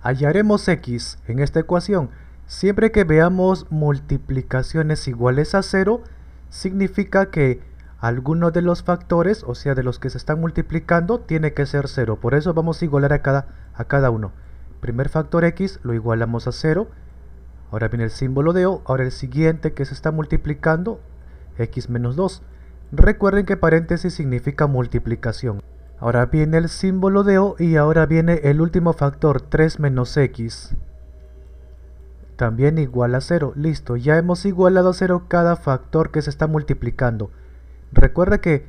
Hallaremos x en esta ecuación. Siempre que veamos multiplicaciones iguales a 0, significa que alguno de los factores, o sea, de los que se están multiplicando, tiene que ser 0. Por eso vamos a igualar a cada, a cada uno. Primer factor x lo igualamos a 0. Ahora viene el símbolo de O. Ahora el siguiente que se está multiplicando, x menos 2. Recuerden que paréntesis significa multiplicación. Ahora viene el símbolo de O y ahora viene el último factor, 3 menos X. También igual a 0. Listo, ya hemos igualado a 0 cada factor que se está multiplicando. Recuerda que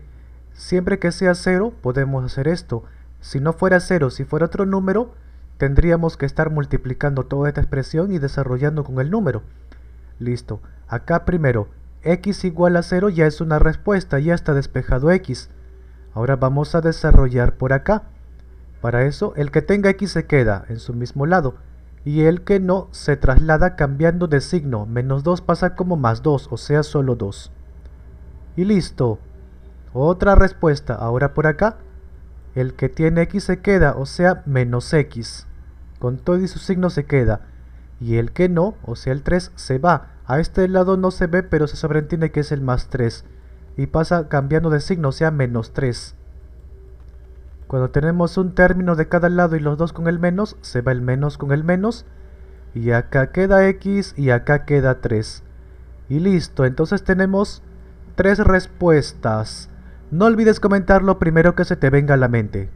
siempre que sea 0 podemos hacer esto. Si no fuera 0, si fuera otro número, tendríamos que estar multiplicando toda esta expresión y desarrollando con el número. Listo, acá primero, x igual a 0 ya es una respuesta, ya está despejado x. Ahora vamos a desarrollar por acá. Para eso, el que tenga X se queda en su mismo lado. Y el que no se traslada cambiando de signo. Menos 2 pasa como más 2, o sea solo 2. Y listo. Otra respuesta. Ahora por acá. El que tiene X se queda, o sea menos X. Con todo y su signo se queda. Y el que no, o sea el 3, se va. A este lado no se ve, pero se sobreentiende que es el más 3. Y pasa cambiando de signo, o sea menos 3. Cuando tenemos un término de cada lado y los dos con el menos, se va el menos con el menos. Y acá queda x y acá queda 3. Y listo, entonces tenemos tres respuestas. No olvides comentar lo primero que se te venga a la mente.